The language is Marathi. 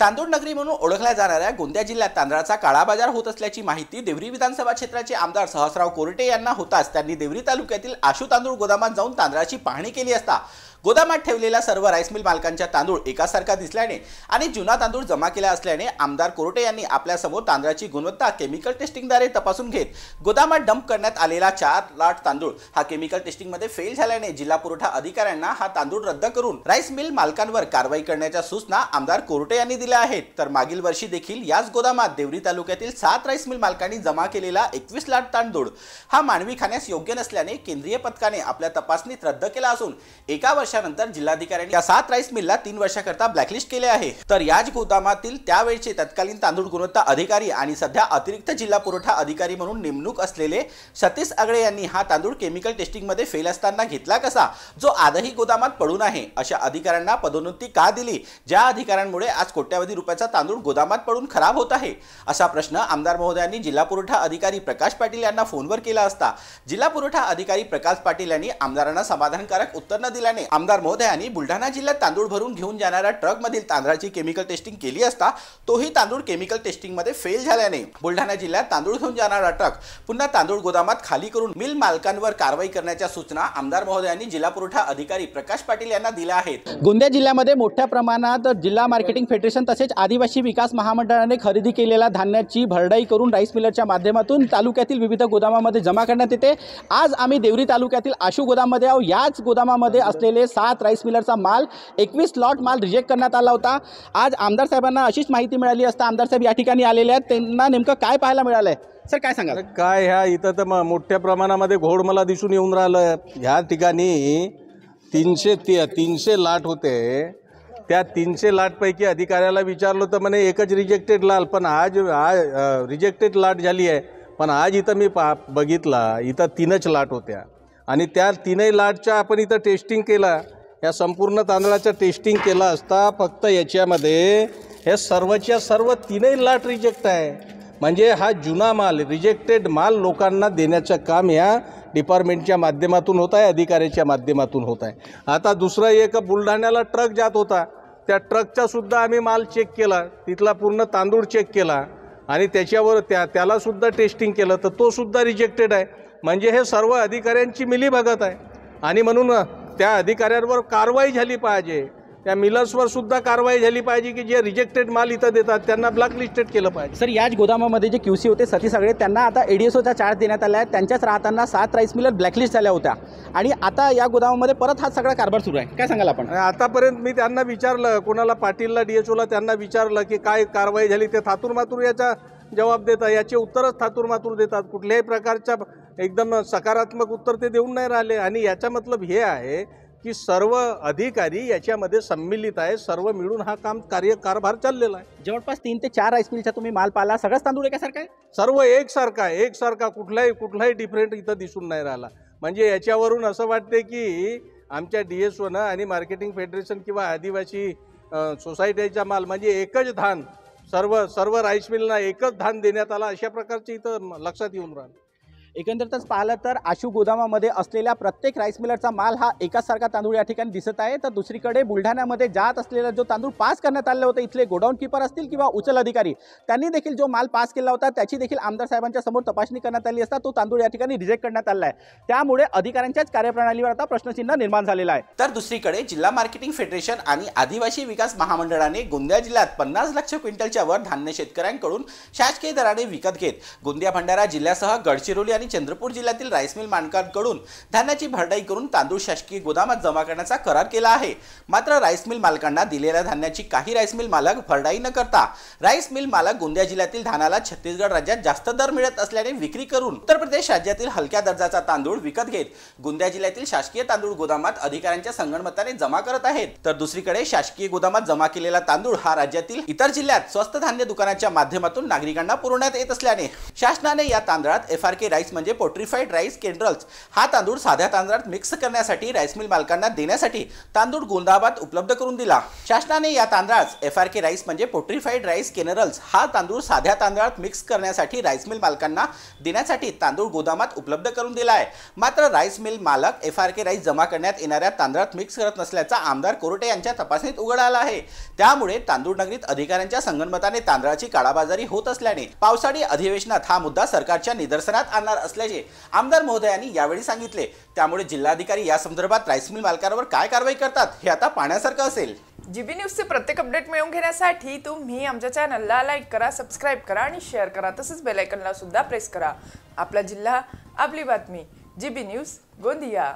तांदूळ नगरी म्हणून ओळखल्या जाणाऱ्या गोंदिया जिल्ह्यात तांदळाचा काळा बाजार होत असल्याची माहिती देवरी विधानसभा क्षेत्राचे आमदार सहसराव कोरटे यांना होताच त्यांनी देवरी तालुक्यातील आशू तांदूळ गोदामात जाऊन तांदळाची पाहणी केली असता गोदामात ठेवलेला सर्व राईस मिल मालकांच्या तांदूळ एकासारखा दिसल्याने आणि जुना तांदूळ जमा केला असल्याने आमदार कोरटे यांनी आपल्यासमोर तांदळाची गुणवत्ता केमिकल टेस्टिंगद्वारे तपासून घेत गोदामात डंप करण्यात आलेला चार लाट तांदूळ हा केमिकल टेस्टिंगमध्ये फेल झाल्याने जिल्हा पुरवठा अधिकाऱ्यांना हा तांदूळ रद्द करून राईस मिल मालकांवर कारवाई करण्याच्या सूचना आमदार कोरटे यांनी दिल्या आहेत तर मागील वर्षी देखील याच गोदामात देवरी तालुक्यातील सात राईस मिल मालकांनी जमा केलेला एकवीस लाख तांदूळ हा मानवी खाण्यास योग्य नसल्याने केंद्रीय पथकाने आपल्या तपासणीत रद्द केला असून एका वर्षानंतर जिल्हाधिकाऱ्यांनी या सात राईस मिलला तीन वर्षाकरता ब्लॅकलिस्ट केले आहे तर याच गोदामातील त्यावेळचे तत्कालीन तांदूळ गुणवत्ता अधिकारी आणि सध्या अतिरिक्त जिल्हा पुरवठा अधिकारी म्हणून नेमणूक असलेले सतीश आगळे यांनी हा तांदूळ केमिकल टेस्टिंगमध्ये फेल असताना घेतला कसा जो आजही गोदामात पडून आहे अशा अधिकाऱ्यांना पदोन्नती का दिली ज्या अधिकाऱ्यांमुळे आज कोट्या कोट्यावधी रुपयाचा तांदूळ गोदामात पडून खराब होत आहे असा प्रश्न आमदार महोदयांनी जिल्हा पुरवठा अधिकारी प्रकाश पाटील यांना फोनवर केला असता जिल्हा पुरवठा अधिकारी प्रकाश पाटील यांनी आमदारांना समाधानकारक उत्तर न दिल्याने आमदार महोदयांनी बुलढाणा जिल्ह्यात तांदूळ भरून घेऊन जाणाऱ्या ट्रकमधील तांदळाची केमिकल टेस्टिंग केली असता तोही तांदूळ केमिकल टेस्टिंगमध्ये फेल झाल्याने बुलढाणा जिल्ह्यात तांदूळ घेऊन जाणारा ट्रक पुन्हा तांदूळ गोदामात खाली करून मिल मालकांवर कारवाई करण्याच्या सूचना आमदार महोदयांनी जिल्हा पुरवठा अधिकारी प्रकाश पाटील यांना दिल्या आहेत गोंदिया जिल्ह्यामध्ये मोठ्या प्रमाणात जिल्हा मार्केटिंग फेडरेशन तसेच आदिवासी विकास महामंडळाने खरेदी केलेल्या धान्याची भरडाई करून राईस मिलरच्या माध्यमातून तालुक्यातील विविध गोदामामध्ये जमा करण्यात येते आज आम्ही देवरी तालुक्यातील आशू गोदाममध्ये आहोत याच गोदामामध्ये असलेले सात राईस मिलरचा माल एकवीस लॉट माल रिजेक्ट करण्यात आला होता आज आमदार साहेबांना अशीच माहिती मिळाली असता आमदार साहेब या ठिकाणी आलेले आहेत त्यांना नेमकं काय पाहायला मिळालं आहे सर काय सांगा काय ह्या इथं तर मग मोठ्या प्रमाणामध्ये घोड मला दिसून येऊन राहिलं ह्या ठिकाणी तीनशे ती तीनशे लाट होते त्या तीनशे लाटपैकी अधिकाऱ्याला विचारलं तर म्हणे एकच रिजेक्टेड लाल पण आज आज रिजेक्टेड लाट झाली आहे पण आज इथं मी पा बघितला इथं तीनच लाट होत्या आणि त्या तीनही लाटच्या आपण इथं टेस्टिंग केला या संपूर्ण तांदळाचं टेस्टिंग केला असता फक्त याच्यामध्ये हे सर्वच्या सर्व तीनही लाट रिजेक्ट आहे म्हणजे हा जुना माल रिजेक्टेड माल लोकांना देण्याचं काम या डिपार्टमेंटच्या माध्यमातून होत आहे अधिकाऱ्याच्या माध्यमातून होत आहे आता दुसरा एक बुलढाण्याला ट्रक जात होता त्या ट्रकचासुद्धा आम्ही माल चेक केला तिथला पूर्ण तांदूळ चेक केला आणि त्याच्यावर त्या त्यालासुद्धा टेस्टिंग केलं तर तोसुद्धा रिजेक्टेड आहे म्हणजे हे सर्व अधिकाऱ्यांची मिलीभगत आहे आणि म्हणून त्या अधिकाऱ्यांवर कारवाई झाली पाहिजे त्या मिलर्सवर सुद्धा कारवाई झाली पाहिजे की जे रिजेक्टेड माल इथं देतात त्यांना ब्लॅकलिस्टेड केलं पाहिजे सर याच गोदामामध्ये जे क्यू सी होते सती सगळे त्यांना आता एडीएसओचा चार्ज देण्यात आला आहे त्यांच्याच राहताना सात राईस मिलर ब्लॅकलिस्ट झाल्या होत्या आणि आता या गोदामामध्ये परत हा सगळा कारभार सुरू आहे काय सांगाल आपण आतापर्यंत मी त्यांना विचारलं कोणाला पाटीलला डीएसओला त्यांना विचारलं की काय कारवाई झाली ते थातूर मातूर याचा जवाब देतात याचे उत्तरच थातूर मातूर देतात कुठल्याही प्रकारच्या एकदम सकारात्मक उत्तर ते देऊन नाही राहिले आणि याचा मतलब हे आहे की सर्व अधिकारी याच्यामध्ये संमिलित आहे सर्व मिळून हा काम कार्यकारभार चाललेला आहे जवळपास तीन ते चार राईस मिलचा तुम्ही माल पाला सगळ्याच तांदूळ एकासारखा आहे सर्व एकसारखा आहे एकसारखा कुठलाही कुठलाही डिफरंट इथं दिसून नाही राहिला म्हणजे याच्यावरून असं वाटते की आमच्या डी एस ओनं आणि मार्केटिंग फेडरेशन किंवा आदिवासी सोसायटीचा माल म्हणजे एकच धान सर्व सर्व राईस मिलना एकच धान देण्यात आला अशा प्रकारचे इथं लक्षात येऊन राहिलं एकंदरीतच पाहिलं तर आशू गोदामामध्ये असलेल्या प्रत्येक राईस मिलरचा माल हा एकाच सारखा तांदूळ या ठिकाणी दिसत आहे तर दुसरीकडे बुलढाण्यामध्ये जात असलेला जो तांदूळ पास करण्यात आलेला होता इथले गोडाऊन किपर असतील किंवा उचल अधिकारी त्यांनी देखील जो माल पास केला होता त्याची देखील आमदार साहेबांच्या समोर तपासणी करण्यात आली असता तो तांदूळ या ठिकाणी रिजेक्ट करण्यात आला आहे त्यामुळे अधिकाऱ्यांच्याच कार्यप्रणालीवर आता प्रश्नचिन्ह निर्माण झालेला आहे तर दुसरीकडे जिल्हा मार्केटिंग फेडरेशन आणि आदिवासी विकास महामंडळाने गोंदिया जिल्ह्यात पन्नास लक्ष क्विंटलच्या वर धान्य शेतकऱ्यांकडून शासकीय दराने विकत घेत गोंदिया भंडारा जिल्ह्यासह गडचिरोली ठिकाणी चंद्रपूर जिल्ह्यातील राईस मिल मालकांकडून धान्याची भरडाई करून तांदूळ शासकीय गोदामात जमा करण्याचा करार केला आहे मात्र राईस मिल मालकांना दिलेल्या धान्याची काही राईस मिल मालक भरडाई न करता राईस मिल मालक गोंदिया जिल्ह्यातील धानाला छत्तीसगड राज्यात जास्त दर मिळत असल्याने विक्री करून उत्तर प्रदेश राज्यातील हलक्या दर्जाचा तांदूळ विकत घेत गोंदिया जिल्ह्यातील शासकीय तांदूळ गोदामात अधिकाऱ्यांच्या संगणमताने जमा करत आहेत तर दुसरीकडे शासकीय गोदामात जमा केलेला तांदूळ हा राज्यातील इतर जिल्ह्यात स्वस्त धान्य दुकानाच्या माध्यमातून नागरिकांना पुरवण्यात येत असल्याने शासनाने या तांदळात F R K rice rice म्हणजे पोट्रीफाईड राईस केंड्रल्स हा तांदूळ साध्या तांदळात मिक्स करण्यासाठी राईस मिल मालकांना देण्यासाठी तांदूळ गोंदाबाद उपलब्ध करून दिला शासनाने या तांदळास एफ आर के राईस म्हणजे पोट्रीफाईड राईस केनरल्स हा तांदूळ साध्या तांदळात मिक्स करण्यासाठी राईस मिल मालकांना देण्यासाठी तांदूळ गोदामात उपलब्ध करून दिला आहे मात्र राईस मिल मालक एफ आर के राईस जमा करण्यात येणाऱ्या तांदळात मिक्स करत नसल्याचा आमदार कोरोटे यांच्या तपासणीत उघड आला आहे त्यामुळे तांदूळ नगरीत अधिकाऱ्यांच्या संगणमताने तांदळाची काळाबाजारी होत असल्याने पावसाळी अधिवेशनात हा मुद्दा सरकारच्या निदर्शनात आणणार असल्याचे आमदार महोदयांनी यावेळी सांगितले त्यामुळे जिल्हाधिकारी या संदर्भात राईस मिल मालकांवर काय कारवाई करतात हे आता पाहण्यासारखं असेल जीबी न्यूजचे प्रत्येक अपडेट मिळवून घेण्यासाठी तुम्ही आमच्या चॅनलला लाईक करा सबस्क्राईब करा आणि शेअर करा तसंच बेलायकनला सुद्धा प्रेस करा आपला जिल्हा आपली बातमी जीबी न्यूज गोंदिया